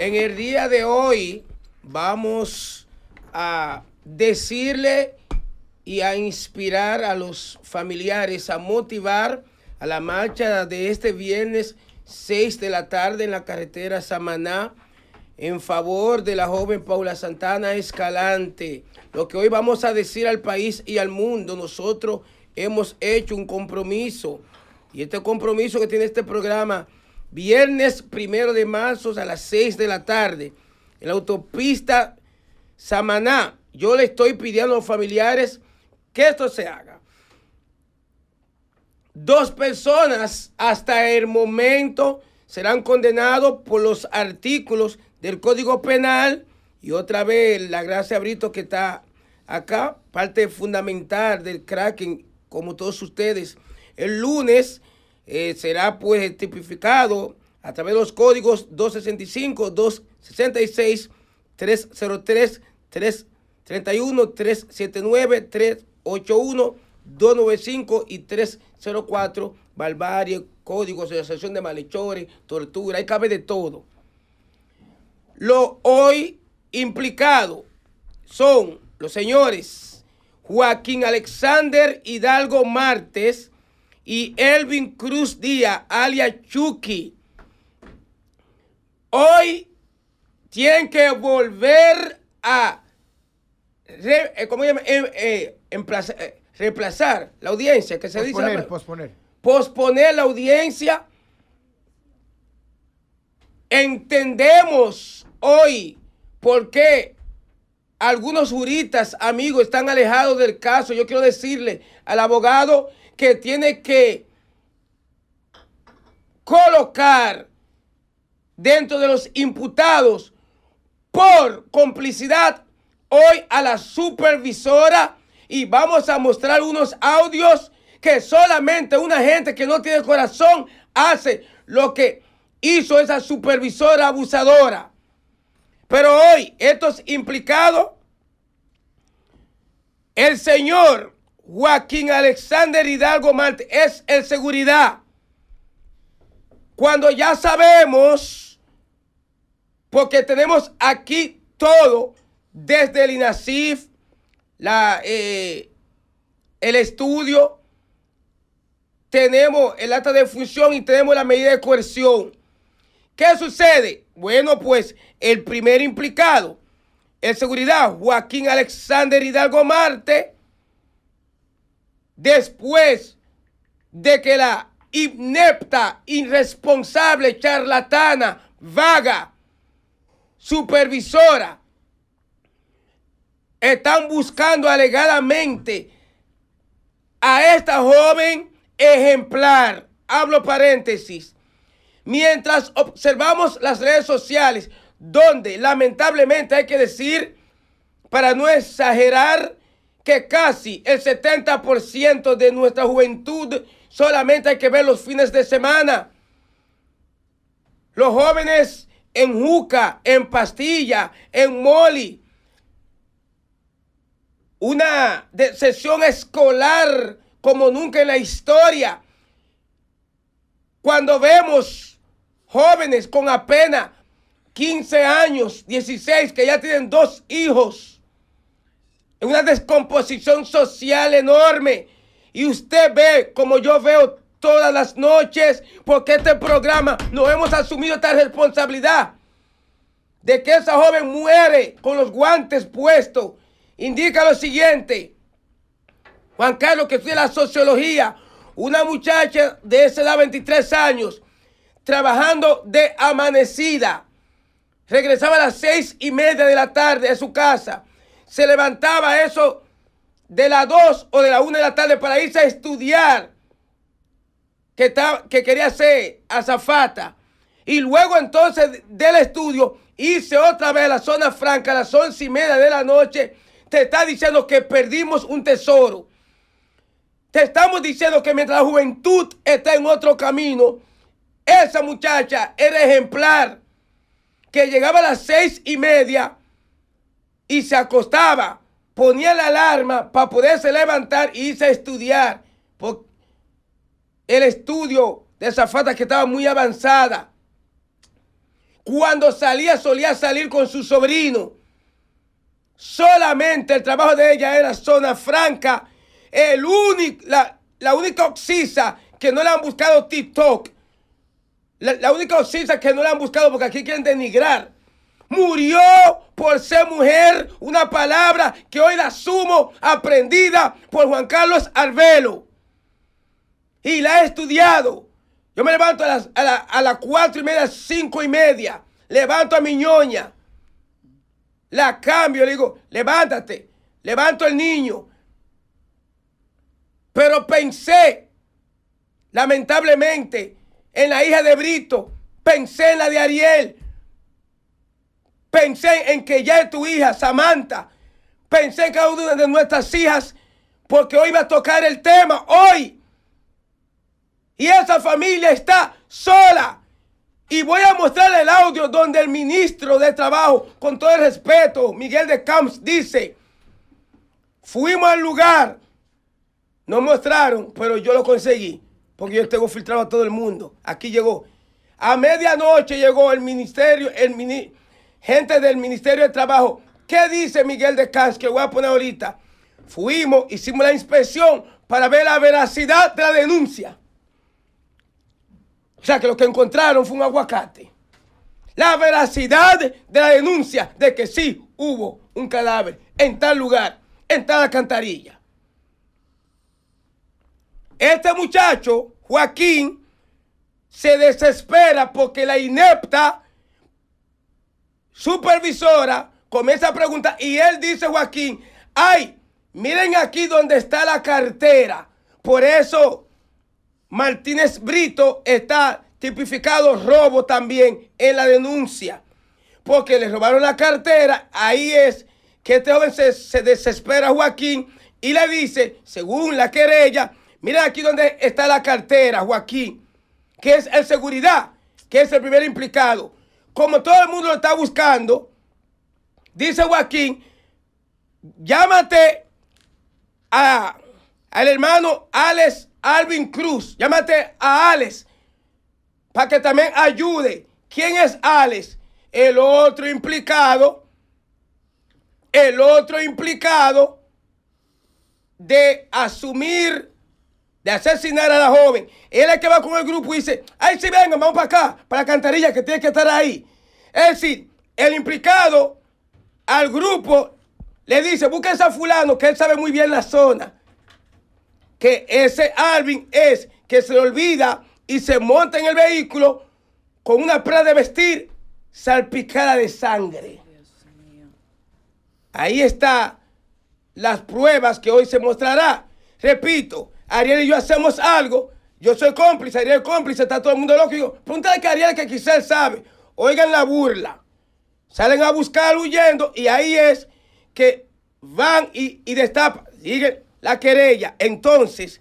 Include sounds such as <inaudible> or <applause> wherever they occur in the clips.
En el día de hoy vamos a decirle y a inspirar a los familiares, a motivar a la marcha de este viernes 6 de la tarde en la carretera Samaná en favor de la joven Paula Santana Escalante. Lo que hoy vamos a decir al país y al mundo, nosotros hemos hecho un compromiso. Y este compromiso que tiene este programa, viernes primero de marzo a las 6 de la tarde, en la autopista Samaná, yo le estoy pidiendo a los familiares que esto se haga. Dos personas hasta el momento serán condenados por los artículos del Código Penal y otra vez la gracia Brito que está acá, parte fundamental del cracking como todos ustedes. El lunes eh, será pues tipificado a través de los códigos 265, 266, 303, 331, 379, 381, 295 y 304, barbarie, códigos, de asociación de malhechores, tortura, ahí cabe de todo. Lo hoy implicado son los señores Joaquín Alexander Hidalgo Martes y Elvin Cruz Díaz, alias Chucky. Hoy tienen que volver a eh, ¿cómo llama? Eh, eh, reemplazar la audiencia, que se posponer, dice. Posponer. Posponer la audiencia. Entendemos hoy por qué algunos juristas, amigos, están alejados del caso. Yo quiero decirle al abogado que tiene que colocar dentro de los imputados por complicidad hoy a la supervisora y vamos a mostrar unos audios que solamente una gente que no tiene corazón hace lo que hizo esa supervisora abusadora. Pero hoy es implicado, el señor Joaquín Alexander Hidalgo Marte es el seguridad. Cuando ya sabemos, porque tenemos aquí todo, desde el INACIF, la, eh, el estudio, tenemos el acta de función y tenemos la medida de coerción. ¿Qué sucede? Bueno, pues el primer implicado el seguridad, Joaquín Alexander Hidalgo Marte, después de que la inepta, irresponsable, charlatana, vaga, supervisora, están buscando alegadamente a esta joven ejemplar. Hablo paréntesis. Mientras observamos las redes sociales, donde lamentablemente hay que decir, para no exagerar, que casi el 70% de nuestra juventud solamente hay que ver los fines de semana. Los jóvenes en juca, en pastilla, en moli. Una sesión escolar como nunca en la historia. Cuando vemos jóvenes con apenas 15 años, 16, que ya tienen dos hijos, Es una descomposición social enorme. Y usted ve, como yo veo todas las noches, porque este programa no hemos asumido esta responsabilidad de que esa joven muere con los guantes puestos, indica lo siguiente. Juan Carlos, que estudia la sociología, una muchacha de ese edad, 23 años, trabajando de amanecida. Regresaba a las seis y media de la tarde a su casa. Se levantaba eso de las dos o de la una de la tarde para irse a estudiar que, que quería ser azafata. Y luego entonces del estudio hice otra vez a la zona franca a las once y media de la noche. Te está diciendo que perdimos un tesoro. Te estamos diciendo que mientras la juventud está en otro camino, esa muchacha era ejemplar, que llegaba a las seis y media y se acostaba, ponía la alarma para poderse levantar y e irse a estudiar. el estudio de esa fata que estaba muy avanzada. Cuando salía, solía salir con su sobrino. Solamente el trabajo de ella era zona franca. El único, la, la única oxisa que no le han buscado TikTok la, la única es que no la han buscado porque aquí quieren denigrar. Murió por ser mujer, una palabra que hoy la asumo aprendida por Juan Carlos Arbelo. Y la he estudiado. Yo me levanto a las, a las cuatro y media, cinco y media. Levanto a mi ñoña. La cambio, le digo, levántate. Levanto al niño. Pero pensé, lamentablemente, en la hija de Brito, pensé en la de Ariel, pensé en que ya es tu hija, Samantha, pensé en cada una de nuestras hijas, porque hoy va a tocar el tema, hoy. Y esa familia está sola. Y voy a mostrar el audio donde el ministro de Trabajo, con todo el respeto, Miguel de Camps, dice, fuimos al lugar, no mostraron, pero yo lo conseguí porque yo tengo filtrado a todo el mundo. Aquí llegó. A medianoche llegó el ministerio, el mini, gente del Ministerio de Trabajo. ¿Qué dice Miguel de Casque? Que voy a poner ahorita. Fuimos, hicimos la inspección para ver la veracidad de la denuncia. O sea que lo que encontraron fue un aguacate. La veracidad de la denuncia de que sí hubo un cadáver en tal lugar, en tal alcantarilla. Este muchacho, Joaquín, se desespera porque la inepta supervisora comienza a preguntar y él dice, Joaquín, ay, miren aquí donde está la cartera. Por eso Martínez Brito está tipificado robo también en la denuncia. Porque le robaron la cartera, ahí es que este joven se, desespera Joaquín y le dice, según la querella, Miren aquí donde está la cartera, Joaquín, que es el seguridad, que es el primer implicado. Como todo el mundo lo está buscando, dice Joaquín, llámate a, al hermano Alex Alvin Cruz, llámate a Alex, para que también ayude. ¿Quién es Alex? El otro implicado, el otro implicado de asumir de asesinar a la joven. Él es el que va con el grupo y dice, ...ahí sí, venga, vamos para acá, para la cantarilla que tiene que estar ahí. Es decir, el implicado al grupo le dice, busca a fulano, que él sabe muy bien la zona. Que ese Alvin es que se le olvida y se monta en el vehículo con una prenda de vestir salpicada de sangre. Ahí está las pruebas que hoy se mostrará. Repito, Ariel y yo hacemos algo, yo soy cómplice, Ariel es cómplice, está todo el mundo lógico. Punta de que Ariel, que quizás sabe, oigan la burla, salen a buscar huyendo y ahí es que van y, y destapan, siguen la querella. Entonces,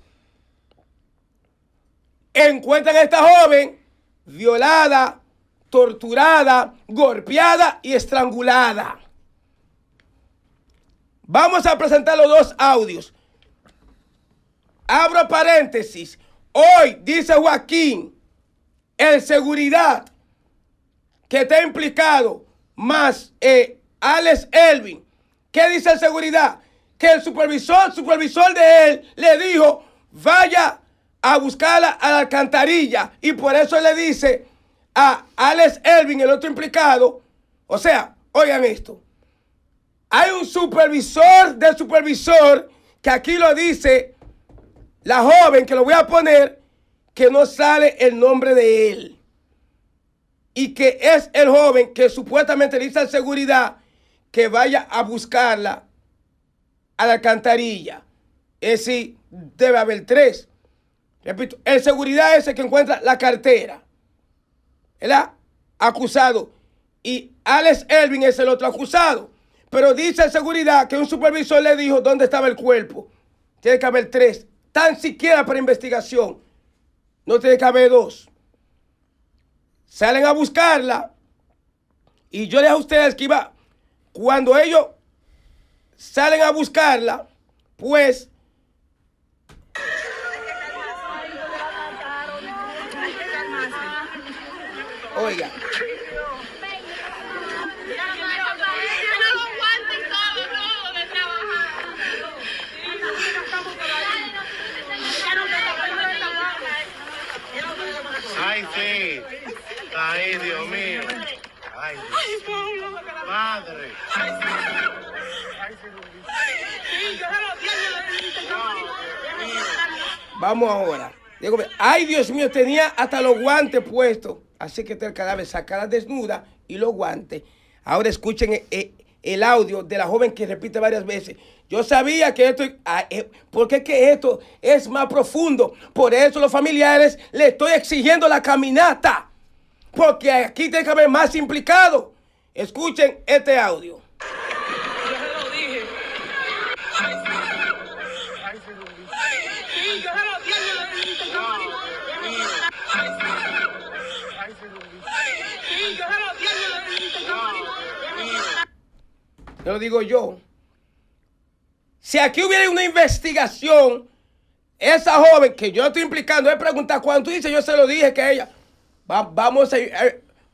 encuentran a esta joven violada, torturada, golpeada y estrangulada. Vamos a presentar los dos audios. Abro paréntesis. Hoy dice Joaquín, el seguridad que está implicado más eh, Alex Elvin. ¿Qué dice el seguridad? Que el supervisor, supervisor de él, le dijo, vaya a buscarla a la alcantarilla. Y por eso le dice a Alex Elvin, el otro implicado. O sea, oigan esto. Hay un supervisor de supervisor que aquí lo dice la joven que lo voy a poner, que no sale el nombre de él. Y que es el joven que supuestamente le dice seguridad que vaya a buscarla a la alcantarilla. Es decir, debe haber tres. Repito, el seguridad es el que encuentra la cartera. ¿Verdad? Acusado. Y Alex Elvin es el otro acusado. Pero dice seguridad que un supervisor le dijo dónde estaba el cuerpo. Tiene que haber tres tan siquiera para investigación. No tiene que haber dos. Salen a buscarla. Y yo les a ustedes que iba, cuando ellos salen a buscarla, pues... Oiga. Dios mío. Ay, Madre. Vamos ahora. ay, Dios mío, tenía hasta los guantes puestos. Así que está el cadáver sacada desnuda y los guantes. Ahora escuchen eh, eh, el, audio de la joven que repite varias veces. Yo sabía que esto, ah, eh, porque es que esto es más profundo. Por eso los familiares le estoy exigiendo la caminata porque aquí tiene que haber más implicado. Escuchen este audio. Yo lo dije. yo lo digo yo. Si aquí hubiera una investigación, esa joven que yo estoy implicando, es preguntar cuánto dice, yo se lo dije que ella vamos, a,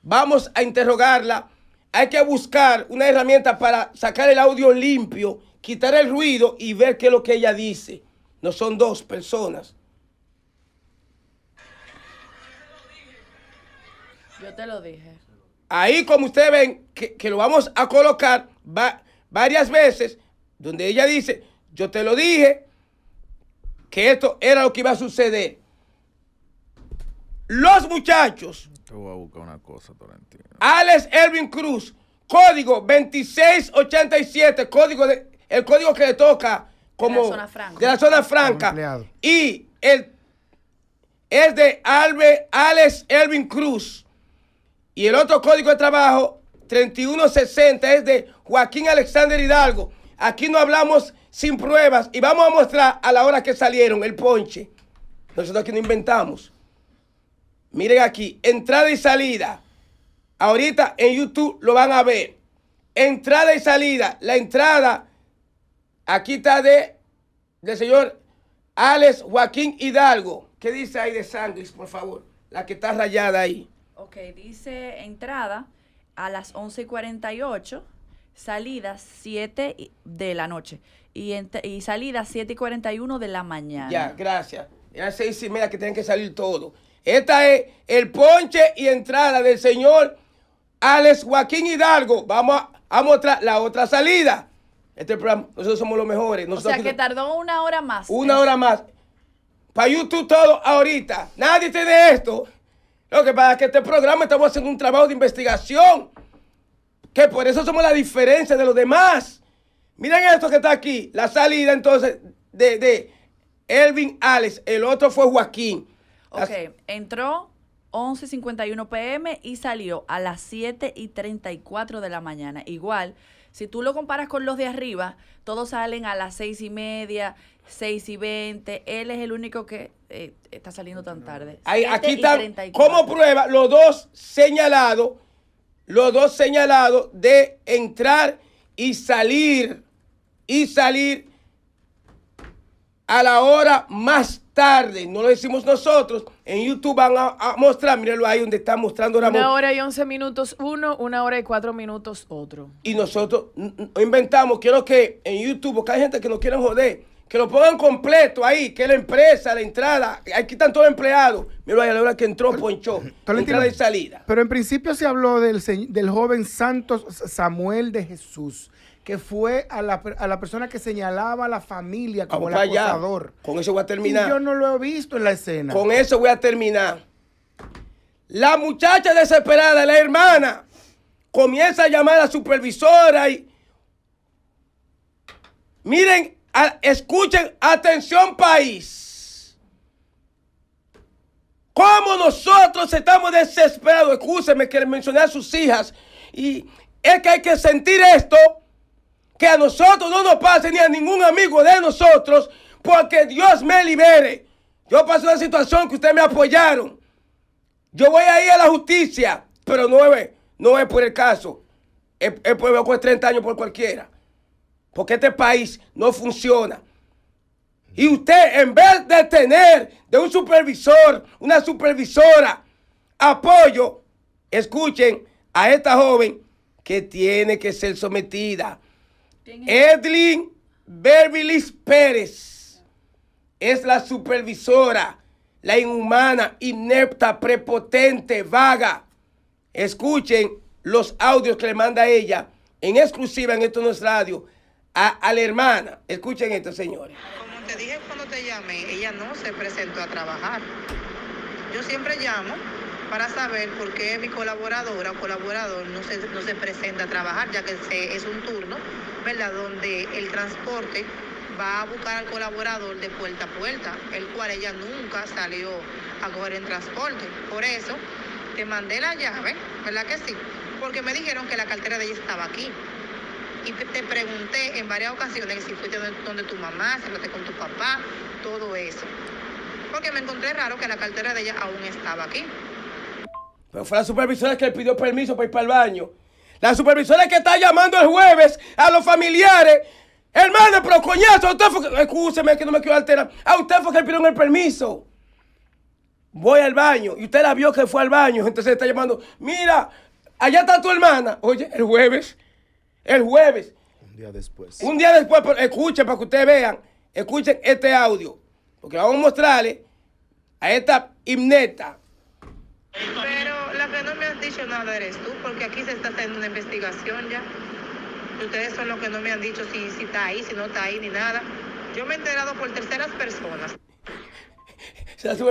vamos a interrogarla. Hay que buscar una herramienta para sacar el audio limpio, quitar el ruido y ver qué es lo que ella dice. No son dos personas. Yo te lo dije. Ahí, como ustedes ven, que, lo vamos a colocar varias veces, donde ella dice, yo te lo dije, que esto era lo que iba a suceder los muchachos. Te voy a buscar una cosa, Alex Ervin Cruz, código 2687, código de, el código que le toca como de la zona franca. Y el es de Alex Elvin Cruz. Y el otro código de trabajo, 3160, es de Joaquín Alexander Hidalgo. Aquí no hablamos sin pruebas y vamos a mostrar a la hora que salieron el ponche. Nosotros aquí no inventamos. Miren aquí, entrada y salida. Ahorita en YouTube lo van a ver. Entrada y salida. La entrada, aquí está de, del señor Alex Joaquín Hidalgo. ¿Qué dice ahí de Sandwich, por favor? La que está rayada ahí. Ok, dice entrada a las 11.48, salida 7 de la noche y, y salida 7.41 y de la mañana. Ya, gracias. Era seis y media que tienen que salir todo. Esta es el ponche y entrada del señor Alex Joaquín Hidalgo. Vamos a, mostrar la otra salida. Este programa, nosotros somos los mejores. o sea, que tardó una hora más. Una hora más. Para YouTube todo ahorita. Nadie tiene esto. Lo que para que este programa estamos haciendo un trabajo de investigación. Que por eso somos la diferencia de los demás. Miren esto que está aquí. La salida entonces de, de Elvin Alex. El otro fue Joaquín. Ok, entró 11.51 pm y salió a las 7 y 34 de la mañana. Igual, si tú lo comparas con los de arriba, todos salen a las 6 y media, 6 y 20. Él es el único que eh, está saliendo tan tarde. Ahí, aquí está como prueba, los dos señalados, los dos señalados de entrar y salir, y salir a la hora más tarde, no lo decimos nosotros, en YouTube van a, mostrar, mírenlo ahí donde está mostrando Una hora y once minutos uno, una hora y cuatro minutos otro. Y nosotros inventamos, quiero que en YouTube, porque hay gente que nos quiere joder, que lo pongan completo ahí, que la empresa, la entrada, aquí están todos empleados. Mira, a la hora que entró ponchó. Eh, la entrada y salida. Pero en principio se habló del, del joven Santo Samuel de Jesús que fue a la, persona que señalaba a la familia como el acusador. Con eso voy a terminar. yo no lo he visto en la escena. Con eso voy a terminar. La muchacha desesperada, la hermana, comienza a llamar a la supervisora y... Miren, escuchen, atención país. Como nosotros estamos desesperados, escúcheme que mencioné a sus hijas, y es que hay que sentir esto que a nosotros no nos pase ni a ningún amigo de nosotros, porque Dios me libere. Yo pasé una situación que ustedes me apoyaron. Yo voy a ir a la justicia, pero no es, por el caso. El pueblo por 30 años por cualquiera. Porque este país no funciona. Y usted, en vez de tener de un supervisor, una supervisora, apoyo, escuchen a esta joven que tiene que ser sometida Edlin Berbilis Pérez es la supervisora, la inhumana, inepta, prepotente, vaga. Escuchen los audios que le manda ella en exclusiva en esto es radio a, a la hermana. Escuchen esto, señores. Como te dije cuando te llamé, ella no se presentó a trabajar. Yo siempre llamo para saber por qué mi colaboradora o colaborador no se, no se presenta a trabajar, ya que es un turno, ¿verdad?, donde el transporte va a buscar al colaborador de puerta a puerta, el cual ella nunca salió a coger en transporte. Por eso te mandé la llave, ¿verdad que sí? Porque me dijeron que la cartera de ella estaba aquí. Y te pregunté en varias ocasiones si fuiste donde tu mamá, si fuiste con tu papá, todo eso. Porque me encontré raro que la cartera de ella aún estaba aquí. Pero fue la supervisora que le pidió permiso para ir para el baño. La supervisora que está llamando el jueves a los familiares. Hermano, pero coñazo, usted fue... Escúcheme que no me quiero alterar. A usted fue que le pidieron el permiso. Voy al baño. Y usted la vio que fue al baño. Entonces está llamando. Mira, allá está tu hermana. Oye, el jueves. El jueves. Un día después. Un día después. Pero escuchen para que ustedes vean. Escuchen este audio. Porque vamos a mostrarle a esta himneta eres tú, porque aquí se está haciendo una investigación ya. Y ustedes son los que no me han dicho si, está ahí, si no está ahí, ni nada. Yo me he enterado por terceras personas.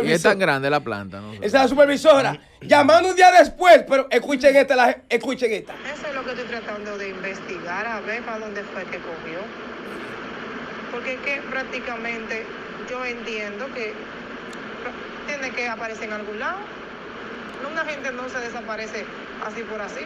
Y es tan grande la planta, Esa es la supervisora. Llamando un día después, pero escuchen esta, escuchen esta. Eso es lo que estoy tratando de investigar, a ver para dónde fue que cogió. Porque es que prácticamente yo entiendo que tiene que aparecer en algún lado. Una gente no se desaparece así por así.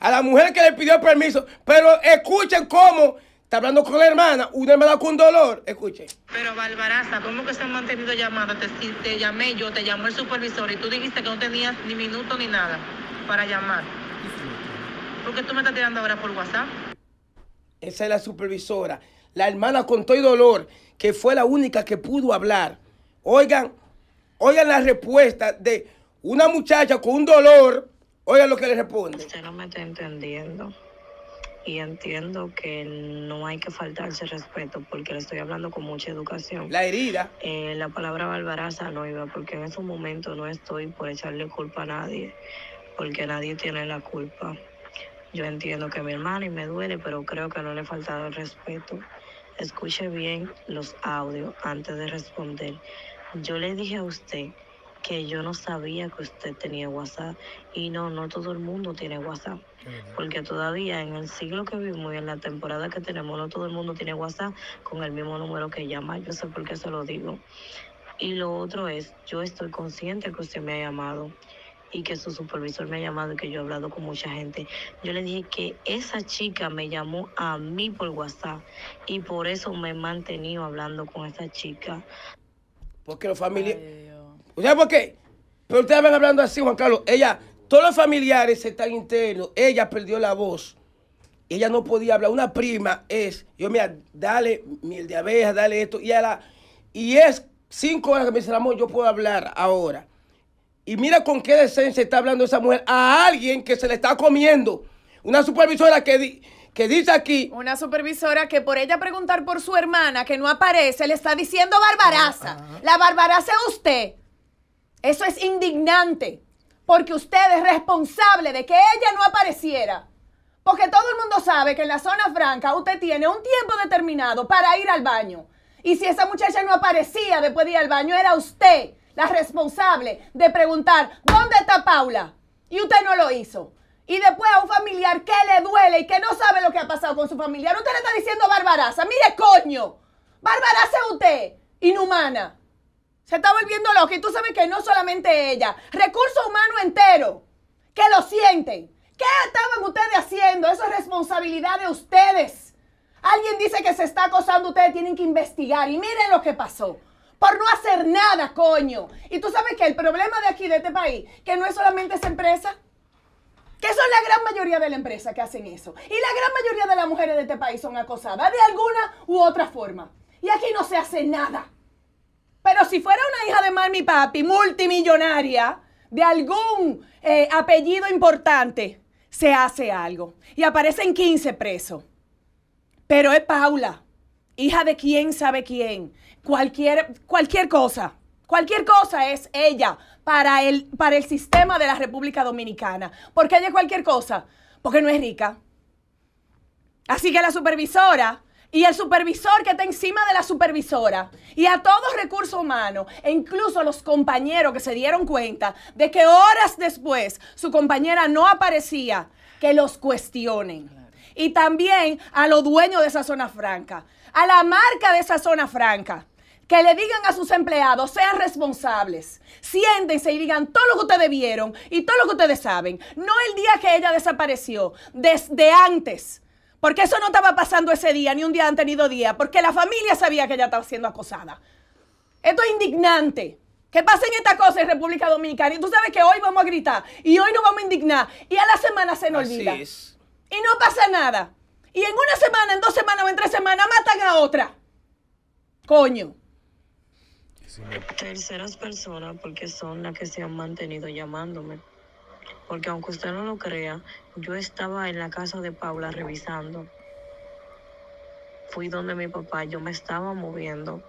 A la mujer que le pidió permiso, pero escuchen cómo está hablando con la hermana, una hermana con dolor, escuchen. Pero barbaraza, ¿cómo que se han mantenido llamadas? Te, te llamé yo, te llamó el supervisor y tú dijiste que no tenías ni minuto ni nada para llamar. ¿Por qué tú me estás tirando ahora por WhatsApp? Esa es la supervisora, la hermana con todo el dolor, que fue la única que pudo hablar. Oigan, Oigan la respuesta de una muchacha con un dolor. Oigan lo que le responde. Usted no me está entendiendo. Y entiendo que no hay que faltarse respeto porque le estoy hablando con mucha educación. La herida. Eh, la palabra barbaraza no iba porque en ese momento no estoy por echarle culpa a nadie porque nadie tiene la culpa. Yo entiendo que mi hermana y me duele, pero creo que no le he faltado el respeto. Escuche bien los audios antes de responder. Yo le dije a usted que yo no sabía que usted tenía WhatsApp y no, no todo el mundo tiene WhatsApp. Porque todavía en el siglo que vivimos y en la temporada que tenemos, no todo el mundo tiene WhatsApp con el mismo número que llama. Yo sé por qué se lo digo. Y lo otro es, yo estoy consciente que usted me ha llamado y que su supervisor me ha llamado y que yo he hablado con mucha gente. Yo le dije que esa chica me llamó a mí por WhatsApp y por eso me he mantenido hablando con esa chica. Porque los familiares... ¿Ustedes por qué? Pero ustedes van hablando así, Juan Carlos. Ella, todos los familiares están internos. Ella perdió la voz. Ella no podía hablar. Una prima es, yo mira, dale miel de abeja, dale esto. Y, y es cinco horas que me dice, amor, yo puedo hablar ahora. Y mira con qué decencia está hablando esa mujer a alguien que se le está comiendo. Una supervisora que... ¿Qué dice aquí. Una supervisora que por ella preguntar por su hermana que no aparece, le está diciendo barbaraza. Ah, ah. La barbaraza es usted. Eso es indignante. Porque usted es responsable de que ella no apareciera. Porque todo el mundo sabe que en la zona franca usted tiene un tiempo determinado para ir al baño. Y si esa muchacha no aparecía después de ir al baño, era usted la responsable de preguntar, ¿dónde está Paula? Y usted no lo hizo y después a un familiar que le duele y que no sabe lo que ha pasado con su familiar, usted le está diciendo barbaraza. Mire, coño, barbaraza usted, inhumana. Se está volviendo loca y tú sabes que no solamente ella, recurso humano entero, que lo sienten. ¿Qué estaban ustedes haciendo? Eso es responsabilidad de ustedes. Alguien dice que se está acosando, ustedes tienen que investigar y miren lo que pasó por no hacer nada, coño. Y tú sabes que el problema de aquí, de este país, que no es solamente esa empresa, que son la gran mayoría de la empresa que hacen eso. Y la gran mayoría de las mujeres de este país son acosadas de alguna u otra forma. Y aquí no se hace nada. Pero si fuera una hija de mami papi, multimillonaria, de algún eh, apellido importante, se hace algo. Y aparecen 15 presos. Pero es Paula, hija de quién sabe quién, cualquier, cualquier cosa. Cualquier cosa es ella para el, para el sistema de la República Dominicana. ¿Por qué ella cualquier cosa? Porque no es rica. Así que la supervisora y el supervisor que está encima de la supervisora y a todos recursos humanos e incluso a los compañeros que se dieron cuenta de que horas después su compañera no aparecía, que los cuestionen. Y también a los dueños de esa zona franca, a la marca de esa zona franca que le digan a sus empleados, sean responsables, siéntense y digan todo lo que ustedes vieron y todo lo que ustedes saben, no el día que ella desapareció, desde antes. Porque eso no estaba pasando ese día, ni un día antes, ni dos días, porque la familia sabía que ella estaba siendo acosada. Esto es indignante. Que pasen estas cosas en República Dominicana. Y tú sabes que hoy vamos a gritar y hoy nos vamos a indignar. Y a la semana se nos olvida. Y no pasa nada. Y en una semana, en dos semanas o en tres semanas matan a otra. Coño terceras personas porque son las que se han mantenido llamándome. Porque aunque usted no lo crea, yo estaba en la casa de Paula revisando. Fui donde mi papá, yo me estaba moviendo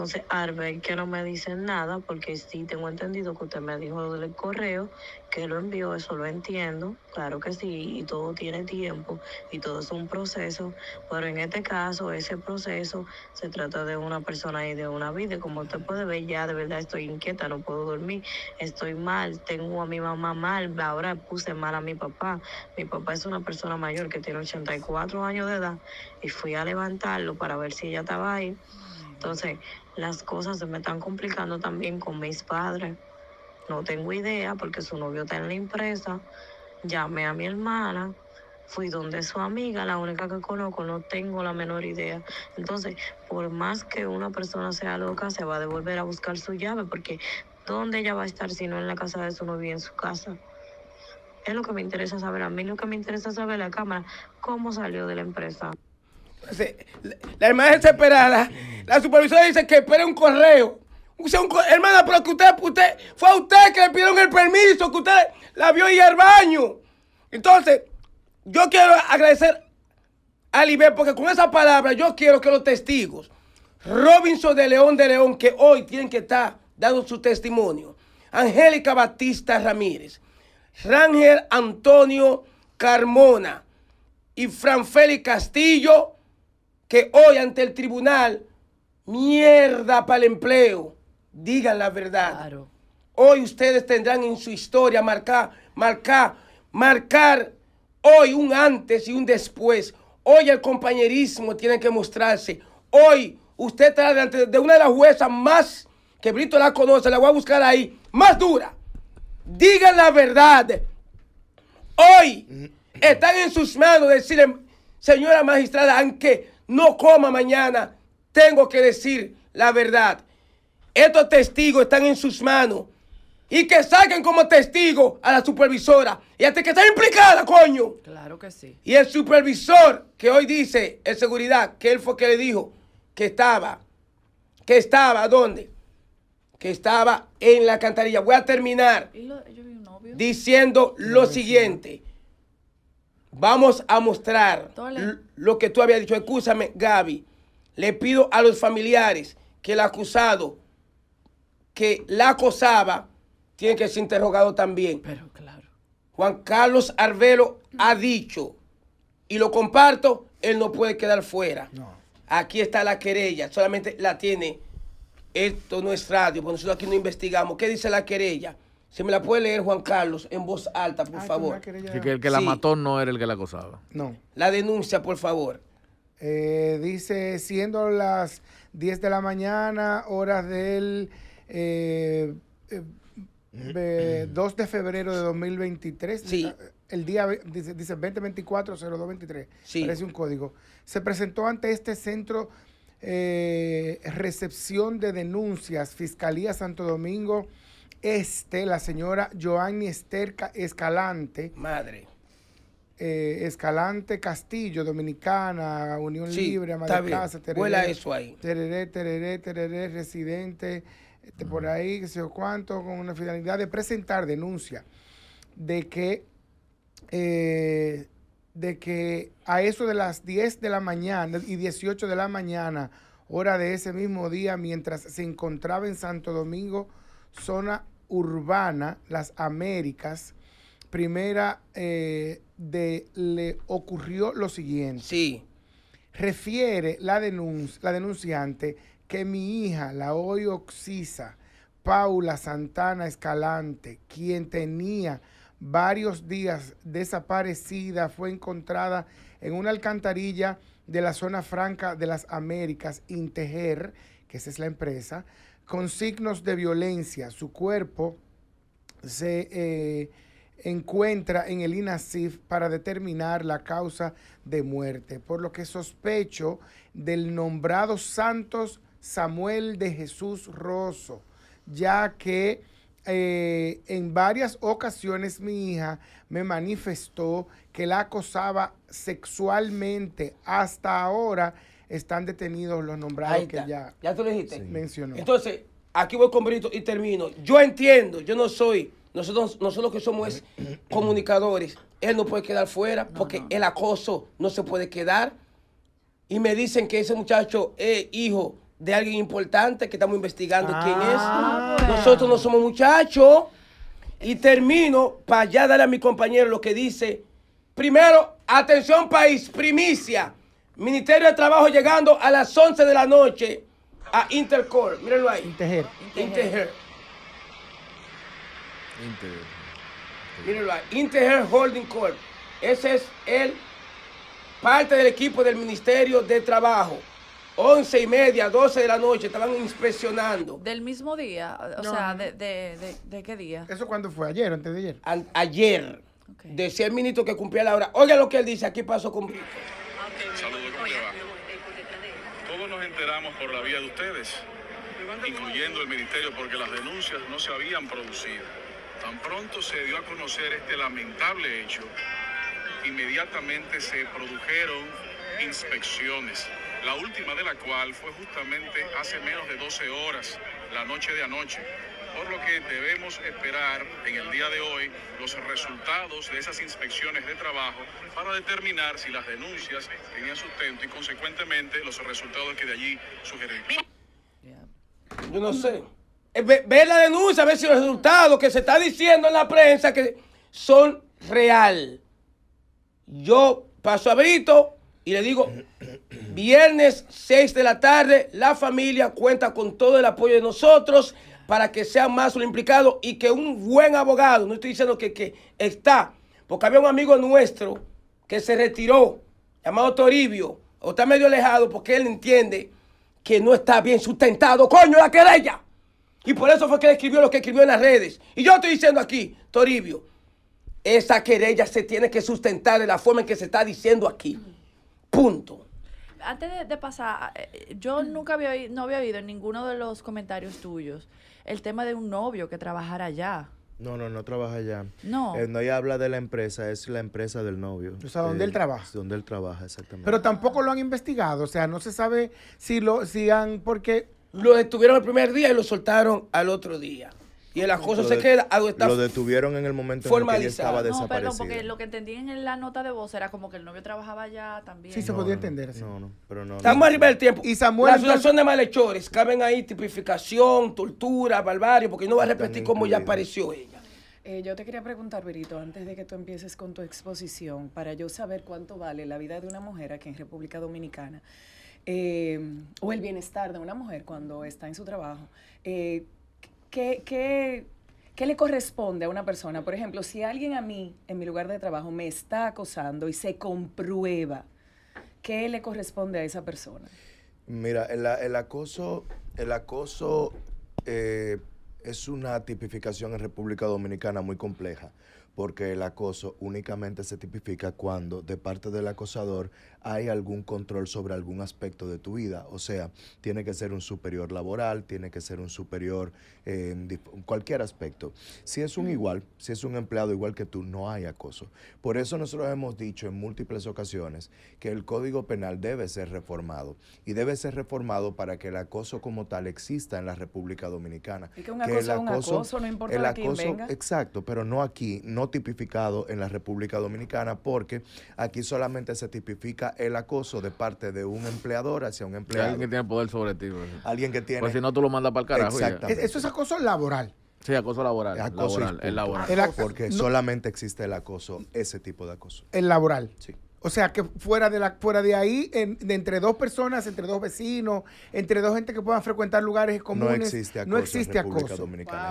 entonces, ver que no me dicen nada, porque sí tengo entendido que usted me dijo del correo, que lo envió, eso lo entiendo, claro que sí, y todo tiene tiempo, y todo es un proceso, pero en este caso, ese proceso se trata de una persona y de una vida, como usted puede ver, ya de verdad estoy inquieta, no puedo dormir, estoy mal, tengo a mi mamá mal, ahora puse mal a mi papá, mi papá es una persona mayor que tiene 84 años de edad, y fui a levantarlo para ver si ella estaba ahí, entonces, las cosas se me están complicando también con mis padres. No tengo idea porque su novio está en la empresa. Llamé a mi hermana, fui donde su amiga, la única que conozco, no tengo la menor idea. Entonces, por más que una persona sea loca, se va a devolver a buscar su llave porque ¿dónde ella va a estar si no en la casa de su novio, en su casa? Es lo que me interesa saber. A mí lo que me interesa saber la cámara, cómo salió de la empresa la hermana desesperada, la supervisora dice que espere un correo. hermana, pero que usted, usted, fue a usted que le pidieron el permiso, que usted la vio ir al baño. Entonces, yo quiero agradecer a Libé, porque con esa palabra yo quiero que los testigos, Robinson de León de León, que hoy tienen que estar dando su testimonio, Angélica Batista Ramírez, Rangel Antonio Carmona y Fran Félix Castillo, que hoy ante el tribunal, mierda para el empleo, digan la verdad. Hoy ustedes tendrán en su historia marcar, marcar, marcar hoy un antes y un después. Hoy el compañerismo tiene que mostrarse. Hoy usted está delante de una de las juezas más, que Brito la conoce, la voy a buscar ahí, más dura. Digan la verdad. Hoy mm. están en sus manos decirle, señora magistrada, aunque no coma mañana. Tengo que decir la verdad. Estos testigos están en sus manos. Y que saquen como testigo a la supervisora. Y hasta que está implicada, coño. Claro que sí. Y el supervisor que hoy dice en seguridad que él fue que le dijo que estaba, que estaba, ¿dónde? Que estaba en la cantarilla. Voy a terminar diciendo lo siguiente. Vamos a mostrar lo que tú habías dicho. Escúchame, Gaby. Le pido a los familiares que el acusado que la acosaba tiene que ser interrogado también. Pero claro. Juan Carlos Arvelo ha dicho, y lo comparto, él no puede quedar fuera. No. Aquí está la querella, solamente la tiene. Esto no radio, porque nosotros aquí no investigamos. ¿Qué dice la querella? Si me la puede leer Juan Carlos en voz alta, por ah, favor. el que la mató no era el que la acosaba. No. La denuncia, por favor. Eh, dice, siendo las 10 de la mañana, horas del 2 eh, eh, de febrero de 2023. Sí. El día dice, dice 2024-0223. Sí. Parece un código. Se presentó ante este centro recepción de denuncias, Fiscalía Santo Domingo este, la señora Joanny Esterca Escalante. Madre. Eh, Escalante Castillo, Dominicana, Unión Libre, Madre Casa, tereré, eso ahí. Tereré, tereré, tereré, residente, este, por ahí, que sé yo cuánto, con una finalidad de presentar denuncia de que, eh, de que a eso de las 10 de la mañana y 18 de la mañana, hora de ese mismo día, mientras se encontraba en Santo Domingo, zona urbana, las Américas, primera eh, de, le ocurrió lo siguiente. Sí. Refiere la, denuncia, la denunciante que mi hija, la hoy oxisa, Paula Santana Escalante, quien tenía varios días desaparecida, fue encontrada en una alcantarilla de la zona franca de las Américas, Integer, que esa es la empresa, con signos de violencia. Su cuerpo se eh, encuentra en el INASIF para determinar la causa de muerte, por lo que sospecho del nombrado Santos Samuel de Jesús Rosso, ya que eh, en varias ocasiones mi hija me manifestó que la acosaba sexualmente. Hasta ahora están detenidos los nombrados que ya, ya tú lo dijiste. mencionó. Entonces, aquí voy con Brito y termino. Yo entiendo, yo no soy, nosotros, nosotros que somos es <clears throat> comunicadores, él no puede quedar fuera porque el acoso no se puede quedar. Y me dicen que ese muchacho es hijo de alguien importante que estamos investigando ah, quién es. Nosotros no somos muchachos. Y termino para ya darle a mi compañero lo que dice. Primero, atención país, primicia. Ministerio de Trabajo llegando a las 11 de la noche a Intercorp. Mírenlo ahí. Integer. Integer. Mírenlo ahí. Integer Holding Corp. Ese es el parte del equipo del Ministerio de Trabajo. 11 y media, 12 de la noche, estaban inspeccionando. ¿Del mismo día? O sea, de, qué día? ¿Eso cuándo fue? ¿Ayer antes de ayer? ayer. De Decía el que cumplía la hora. Oiga lo que él dice, aquí pasó con... enteramos por la vía de ustedes, incluyendo el ministerio, porque las denuncias no se habían producido. Tan pronto se dio a conocer este lamentable hecho, inmediatamente se produjeron inspecciones, la última de la cual fue justamente hace menos de 12 horas, la noche de anoche por lo que debemos esperar en el día de hoy los resultados de esas inspecciones de trabajo para determinar si las denuncias tenían sustento y consecuentemente los resultados que de allí sugerimos. Yo no sé. Eh, ver la denuncia, ver si los resultados que se está diciendo en la prensa que son real. Yo paso a Brito y le digo, viernes 6 de la tarde, la familia cuenta con todo el apoyo de nosotros para que sea más un implicado y que un buen abogado, no estoy diciendo que, que está, porque había un amigo nuestro que se retiró, llamado Toribio, o está medio alejado porque él entiende que no está bien sustentado, coño, la querella. Y por eso fue que él escribió lo que escribió en las redes. Y yo estoy diciendo aquí, Toribio, esa querella se tiene que sustentar de la forma en que se está diciendo aquí. Punto. Antes de, pasar, eh, yo nunca había, no había oído en ninguno de los comentarios tuyos el tema de un novio que trabajara allá. No, no, no trabaja allá. No. Eh, no, ella habla de la empresa, es la empresa del novio. O sea, donde él eh, trabaja. Donde él trabaja, exactamente. Pero tampoco lo han investigado, o sea, no se sabe si lo, si han, porque... Lo estuvieron el primer día y lo soltaron al otro día y el acoso se queda, Lo detuvieron en el momento en el que ella estaba no, Perdón, porque lo que entendí en la nota de voz era como que el novio trabajaba ya también. Sí, se podía entender. No, no, pero no. Estamos arriba del tiempo. Y Samuel. La situación de malhechores, caben ahí tipificación, tortura, barbarie, porque no va a repetir cómo ya apareció ella. Eh, yo te quería preguntar, Berito, antes de que tú empieces con tu exposición, para yo saber cuánto vale la vida de una mujer aquí en República Dominicana, eh, o el bienestar de una mujer cuando está en su trabajo, eh, ¿qué, le corresponde a una persona? Por ejemplo, si alguien a mí, en mi lugar de trabajo, me está acosando y se comprueba, ¿qué le corresponde a esa persona? Mira, el, el acoso, eh, es una tipificación en República Dominicana muy compleja porque el acoso únicamente se tipifica cuando de parte del acosador hay algún control sobre algún aspecto de tu vida. O sea, tiene que ser un superior laboral, tiene que ser un superior eh, en cualquier aspecto. Si es un igual, si es un empleado igual que tú, no hay acoso. Por eso nosotros hemos dicho en múltiples ocasiones que el Código Penal debe ser reformado y debe ser reformado para que el acoso como tal exista en la República Dominicana. Y que un acoso, no importa el acoso, Exacto, pero no aquí, no tipificado en la República Dominicana porque aquí solamente se tipifica el acoso de parte de un empleador hacia un empleado. Alguien que tiene poder sobre ti. Alguien que tiene... Pues si no, tú lo mandas para el carajo. Exactamente. E-, eso es acoso laboral. Sí, acoso laboral. Acoso laboral, el laboral. Porque solamente existe el acoso, ese tipo de acoso. El laboral. Sí. O sea, que fuera de, la, fuera de ahí, en, entre dos personas, entre dos vecinos, entre dos gente que puedan frecuentar lugares comunes. No existe acoso. No existe acoso.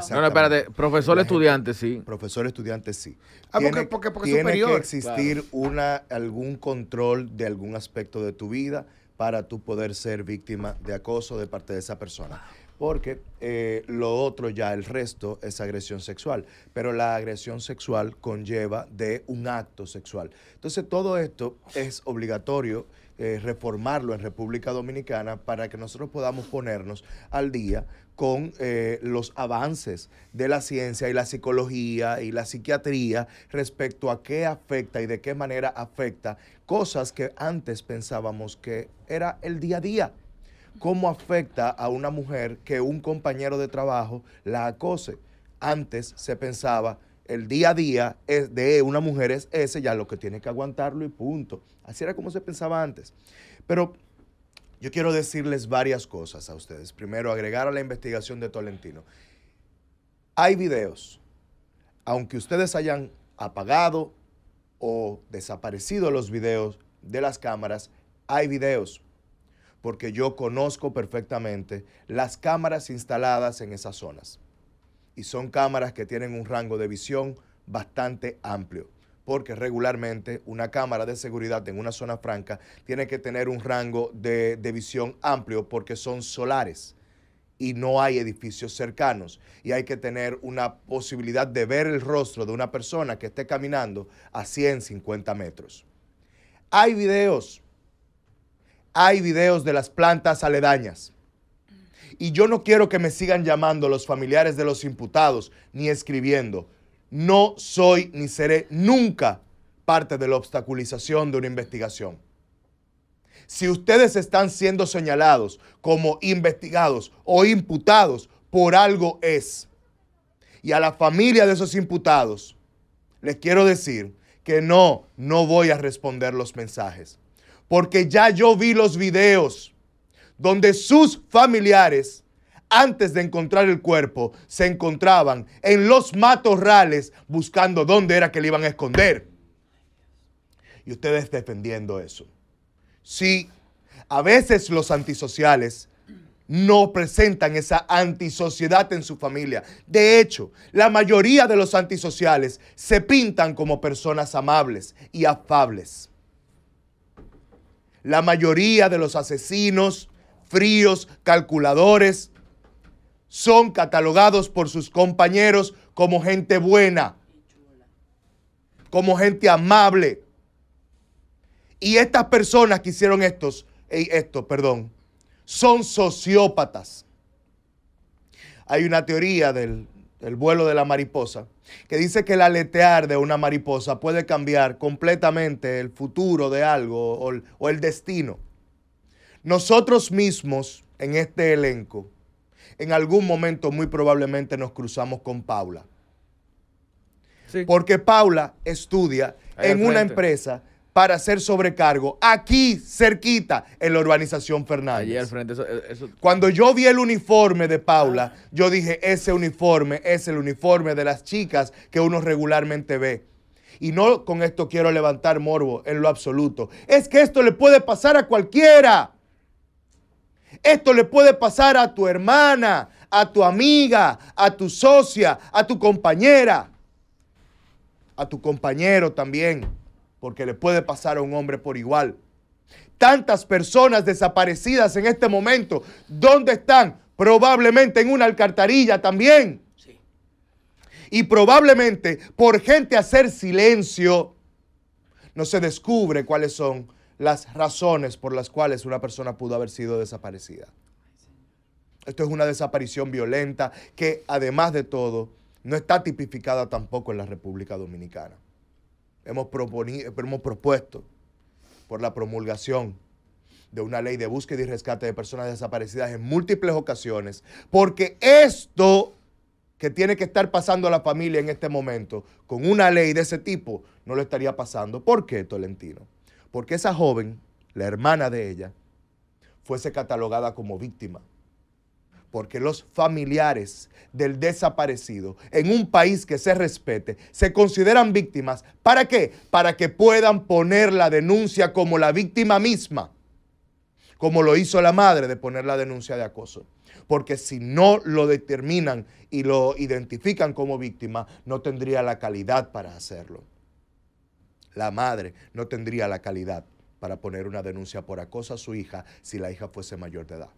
No, no, espérate. Profesor estudiante, sí. Profesor estudiante, sí. Ah, tiene, porque, porque, tiene que existir una, algún control de algún aspecto de tu vida para tú poder ser víctima de acoso de parte de esa persona porque eh, lo otro ya, el resto, es agresión sexual. Pero la agresión sexual conlleva de un acto sexual. Entonces todo esto es obligatorio eh, reformarlo en República Dominicana para que nosotros podamos ponernos al día con eh, los avances de la ciencia y la psicología y la psiquiatría respecto a qué afecta y de qué manera afecta cosas que antes pensábamos que era el día a día. ¿Cómo afecta a una mujer que un compañero de trabajo la acose? Antes se pensaba, el día a día es de una mujer es ese, ya lo que tiene que aguantarlo y punto. Así era como se pensaba antes. Pero yo quiero decirles varias cosas a ustedes. Primero, agregar a la investigación de Tolentino. Hay videos, aunque ustedes hayan apagado o desaparecido los videos de las cámaras, hay videos porque yo conozco perfectamente las cámaras instaladas en esas zonas. Y son cámaras que tienen un rango de visión bastante amplio, porque regularmente una cámara de seguridad en una zona franca tiene que tener un rango de, visión amplio porque son solares y no hay edificios cercanos. Y hay que tener una posibilidad de ver el rostro de una persona que esté caminando a 150 metros. Hay videos hay videos de las plantas aledañas. Y yo no quiero que me sigan llamando los familiares de los imputados ni escribiendo. No soy ni seré nunca parte de la obstaculización de una investigación. Si ustedes están siendo señalados como investigados o imputados, por algo es. Y a la familia de esos imputados, les quiero decir que no, no voy a responder los mensajes porque ya yo vi los videos donde sus familiares, antes de encontrar el cuerpo, se encontraban en los matorrales buscando dónde era que le iban a esconder. Y ustedes defendiendo eso. Sí, a veces los antisociales no presentan esa antisociedad en su familia. De hecho, la mayoría de los antisociales se pintan como personas amables y afables la mayoría de los asesinos, fríos, calculadores, son catalogados por sus compañeros como gente buena, como gente amable. Y estas personas que hicieron estos, eh, esto, perdón, son sociópatas. Hay una teoría del el vuelo de la mariposa, que dice que el aletear de una mariposa puede cambiar completamente el futuro de algo o, el destino. Nosotros mismos en este elenco, en algún momento muy probablemente nos cruzamos con Paula. Porque Paula estudia en una empresa para hacer sobrecargo aquí, cerquita, en la urbanización Fernández. al frente, Cuando yo vi el uniforme de Paula, yo dije, ese uniforme es el uniforme de las chicas que uno regularmente ve. Y no con esto quiero levantar morbo en lo absoluto. Es que esto le puede pasar a cualquiera. Esto le puede pasar a tu hermana, a tu amiga, a tu socia, a tu compañera, a tu compañero también porque le puede pasar a un hombre por igual. Tantas personas desaparecidas en este momento, ¿dónde están? Probablemente en una alcantarilla también. Y probablemente por gente hacer silencio, no se descubre cuáles son las razones por las cuales una persona pudo haber sido desaparecida. Esto es una desaparición violenta que, además de todo, no está tipificada tampoco en la República Dominicana hemos, propuesto por la promulgación de una ley de búsqueda y rescate de personas desaparecidas en múltiples ocasiones, porque esto que tiene que estar pasando a la familia en este momento, con una ley de ese tipo, no lo estaría pasando. ¿Por qué, Tolentino? Porque esa joven, la hermana de ella, fuese catalogada como víctima porque los familiares del desaparecido en un país que se respete se consideran víctimas. ¿Para qué? Para que puedan poner la denuncia como la víctima misma, como lo hizo la madre de poner la denuncia de acoso. Porque si no lo determinan y lo identifican como víctima, no tendría la calidad para hacerlo. La madre no tendría la calidad para poner una denuncia por acoso a su hija si la hija fuese mayor de edad.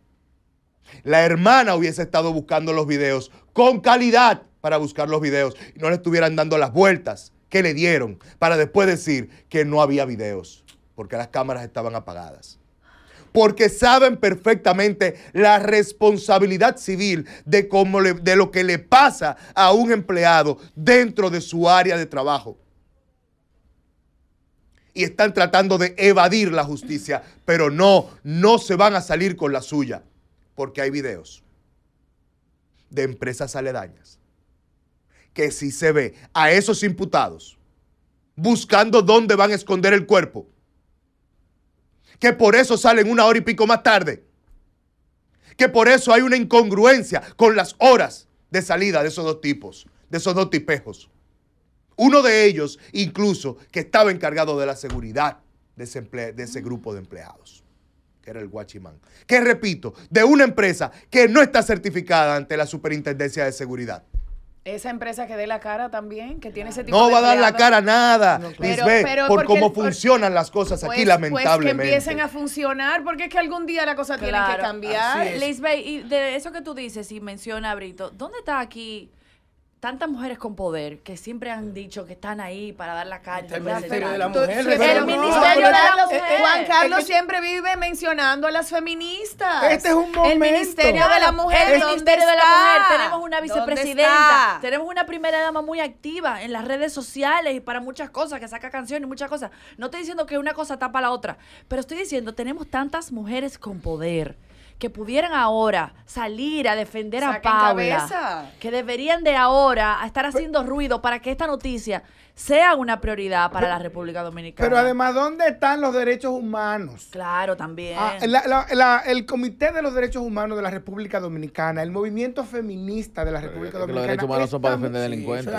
La hermana hubiese estado buscando los videos con calidad para buscar los videos y no le estuvieran dando las vueltas que le dieron para después decir que no había videos porque las cámaras estaban apagadas. Porque saben perfectamente la responsabilidad civil de, cómo de lo que le pasa a un empleado dentro de su área de trabajo. Y están tratando de evadir la justicia, pero no, no se van a salir con la suya porque hay videos de empresas aledañas que si se ve a esos imputados buscando dónde van a esconder el cuerpo, que por eso salen una hora y pico más tarde, que por eso hay una incongruencia con las horas de salida de esos dos tipos, de esos dos tipejos. Uno de ellos incluso que estaba encargado de la seguridad de ese grupo de empleados era el guachimán. Que repito, de una empresa que no está certificada ante la Superintendencia de Seguridad. Esa empresa que dé la cara también, que tiene ese tipo de. No va a dar la cara nada, por cómo funcionan las cosas aquí, lamentablemente. Pues, pues que empiecen a funcionar, porque es que algún día la cosa tiene que cambiar. Lisbeth, y de eso que tú dices y menciona Brito, ¿dónde está aquí? tantas mujeres con poder que siempre han dicho que están ahí para dar la cara. El Ministerio de la Mujer. el Ministerio de la Mujer. Eh, Juan Carlos siempre vive mencionando a las feministas. Este es un momento. El Ministerio de la Mujer. El Ministerio de la Mujer. Tenemos una vicepresidenta. Tenemos una primera dama muy activa en las redes sociales y para muchas cosas, que saca canciones y muchas cosas. No estoy diciendo que una cosa tapa la otra, pero estoy diciendo, tenemos tantas mujeres con poder que pudieran ahora salir a defender a Paula, que deberían de ahora estar haciendo ruido para que esta noticia sea una prioridad para la República Dominicana. Pero además, ¿dónde están los derechos humanos? Claro, ah, también. el Comité de los Derechos Humanos de la República Dominicana, el movimiento feminista de la eh, República Dominicana. los derechos humanos son para defender delincuentes.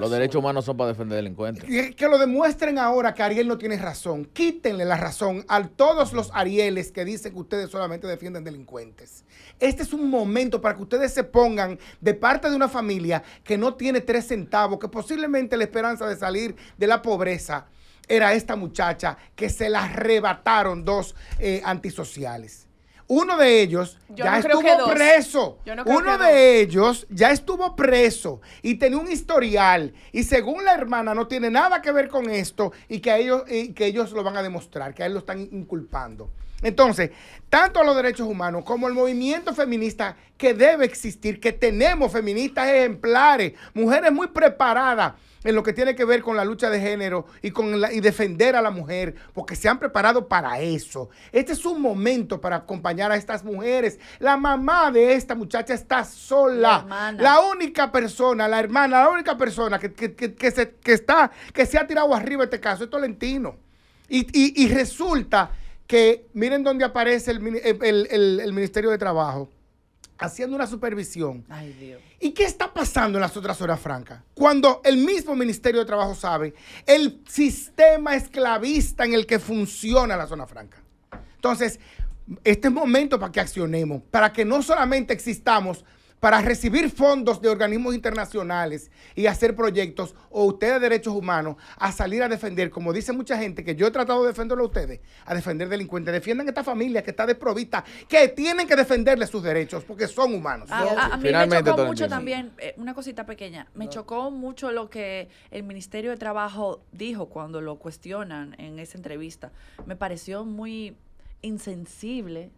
los derechos humanos son para defender delincuentes. Que, lo demuestren ahora que Ariel no tiene razón. Quítenle la razón a todos los Arieles que dicen que ustedes solamente defienden delincuentes. Este es un momento para que ustedes se pongan de parte de una familia que no tiene tres centavos, que posiblemente le espera de salir de la pobreza era esta muchacha que se la arrebataron dos eh, antisociales. Uno de ellos ya estuvo preso. Uno de ellos ya estuvo preso y tenía un historial. Y según la hermana, no tiene nada que ver con esto y que, ellos, y que ellos lo van a demostrar, que a él lo están inculpando. Entonces, tanto a los derechos humanos como el movimiento feminista que debe existir, que tenemos feministas ejemplares, mujeres muy preparadas en lo que tiene que ver con la lucha de género y, con la, y defender a la mujer, porque se han preparado para eso. Este es un momento para acompañar a estas mujeres. La mamá de esta muchacha está sola. La, única persona, la hermana, la única persona que, se, está, que se ha tirado arriba este caso es Tolentino. Y, y, y resulta que miren dónde aparece el Ministerio de Trabajo haciendo una supervisión. Ay, Dios. ¿Y qué está pasando en las otras zonas francas? Cuando el mismo Ministerio de Trabajo sabe el sistema esclavista en el que funciona la zona franca. Entonces, este es momento para que accionemos, para que no solamente existamos para recibir fondos de organismos internacionales y hacer proyectos o ustedes derechos humanos a salir a defender, como dice mucha gente que yo he tratado de defenderlo a ustedes, a defender delincuentes, defiendan a esta familia que está desprovista, que tienen que defenderle sus derechos porque son humanos. A, Finalmente, me chocó mucho también, eh, una cosita pequeña, me chocó mucho lo que el Ministerio de Trabajo dijo cuando lo cuestionan en esa entrevista. Me pareció muy insensible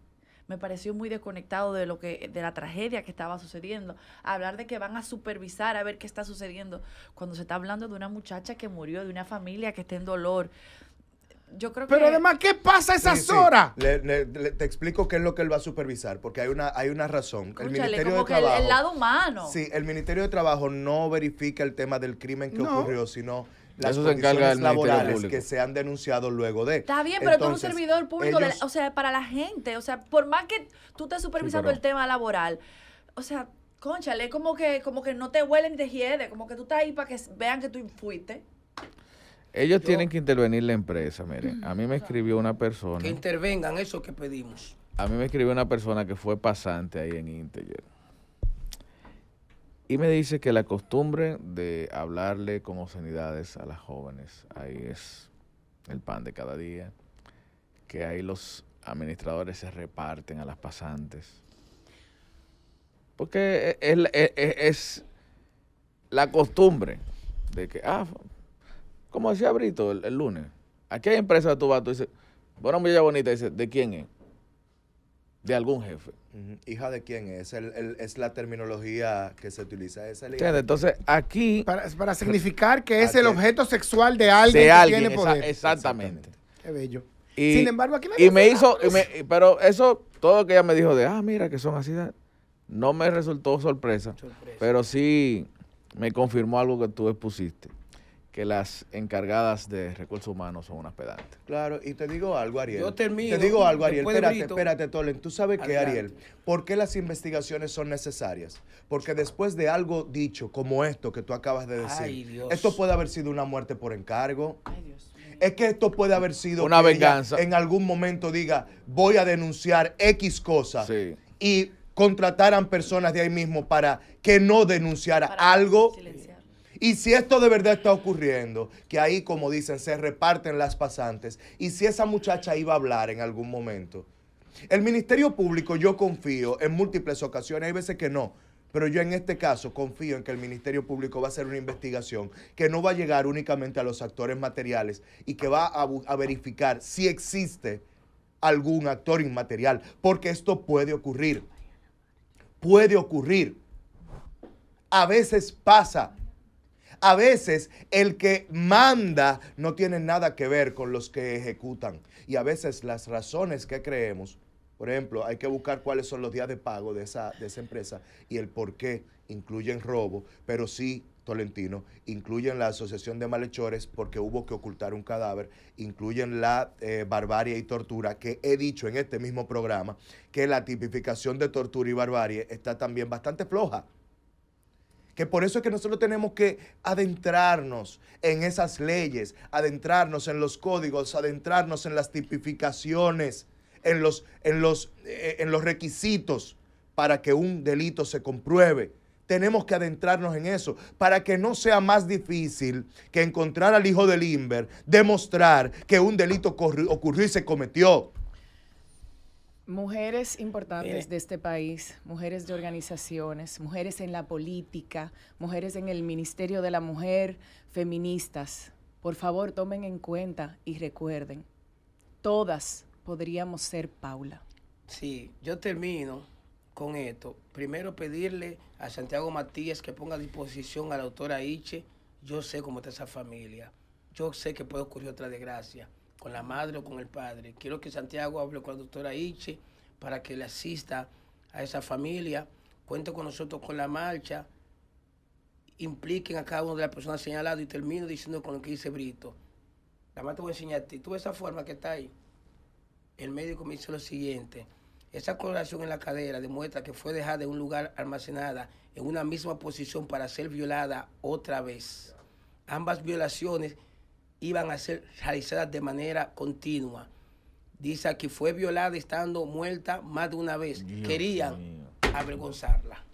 me pareció muy desconectado de lo que de la tragedia que estaba sucediendo. Hablar de que van a supervisar a ver qué está sucediendo cuando se está hablando de una muchacha que murió, de una familia que está en dolor. Yo creo que... Pero además, ¿qué pasa a esas horas? Le, te explico qué es lo que él va a supervisar, porque hay una, hay una razón. el Ministerio de que el, lado humano. Sí, el Ministerio de Trabajo no verifica el tema del crimen que ocurrió, sino las condiciones laborales que se han denunciado luego de. Está bien, pero tú eres un servidor público, o sea, para la gente, o sea, por más que tú estés supervisando el tema laboral, o sea, conchale, es como que, como que no te huelen ni te hiede, como que tú estás ahí para que vean que tú fuiste. Ellos tienen que intervenir la empresa, miren. A mí me escribió una persona. Que intervengan, eso que pedimos. A mí me escribió una persona que fue pasante ahí en Integer y me dice que la costumbre de hablarle con obscenidades a las jóvenes, ahí es el pan de cada día, que ahí los administradores se reparten a las pasantes. Porque e, e, es, e, es, la costumbre de que, ah, como decía Brito el, lunes, aquí hay empresa, tú vas, tú dices, bueno, Villa bonita, dice, ¿de quién es? de algún jefe. ¿Hija de quién es? es la terminología que se utiliza. Esa entonces, aquí... Para, significar que es el objeto sexual de alguien, que tiene poder. exactamente. Qué bello. Y, Sin embargo, aquí me... Y me hizo... Y me, pues. pero eso, todo lo que ella me dijo de, ah, mira, que son así, no me resultó sorpresa, sorpresa. pero sí me confirmó algo que tú expusiste que las encargadas de recursos humanos son unas pedantes. Claro, y te digo algo, Ariel. Yo termino. Te digo algo, Ariel. Espérate, espérate, Tolen. Tú sabes qué, Ariel, ¿por qué las investigaciones son necesarias? Porque después de algo dicho como esto que tú acabas de decir, esto puede haber sido una muerte por encargo. Ay, Dios es que esto puede haber sido una venganza. en algún momento diga, voy a denunciar X cosas y contrataran personas de ahí mismo para que no denunciara algo y si esto de verdad está ocurriendo, que ahí, como dicen, se reparten las pasantes, y si esa muchacha iba a hablar en algún momento. El Ministerio Público, yo confío en múltiples ocasiones, hay veces que no, pero yo en este caso confío en que el Ministerio Público va a hacer una investigación que no va a llegar únicamente a los actores materiales y que va a, verificar si existe algún actor inmaterial, porque esto puede ocurrir. Puede ocurrir. A veces pasa a veces el que manda no tiene nada que ver con los que ejecutan. Y a veces las razones que creemos, por ejemplo, hay que buscar cuáles son los días de pago de esa, esa empresa y el por qué incluyen robo, pero sí Tolentino, incluyen la Asociación de Malhechores porque hubo que ocultar un cadáver, incluyen la eh, barbarie y tortura, que he dicho en este mismo programa que la tipificación de tortura y barbarie está también bastante floja. Que por eso es que nosotros tenemos que adentrarnos en esas leyes, adentrarnos en los códigos, adentrarnos en las tipificaciones, en los, en los, eh, en los requisitos para que un delito se compruebe. Tenemos que adentrarnos en eso para que no sea más difícil que encontrar al hijo del imber demostrar que un delito ocurrió y se cometió. Mujeres importantes de este país, mujeres de organizaciones, mujeres en la política, mujeres en el Ministerio de la Mujer, feministas, por favor tomen en cuenta y recuerden, todas podríamos ser Paula. Sí, yo termino con esto. Primero pedirle a Santiago Matías que ponga a disposición a la autora Iche, yo sé cómo está esa familia, yo sé que puede ocurrir otra desgracia con la madre o con el padre. Quiero que Santiago hable con la doctora Ichi para que le asista a esa familia, cuente con nosotros con la marcha, impliquen a cada una de las personas señaladas y termino diciendo con lo que dice Brito. La más te voy a enseñar ti. Tú esa forma que está ahí. El médico me dice lo siguiente. Esa coloración en la cadera demuestra que fue dejada en un lugar almacenada en una misma posición para ser violada otra vez. Ambas violaciones iban a ser realizadas de manera continua. Dice que fue violada estando muerta más de una vez. Querían avergonzarla.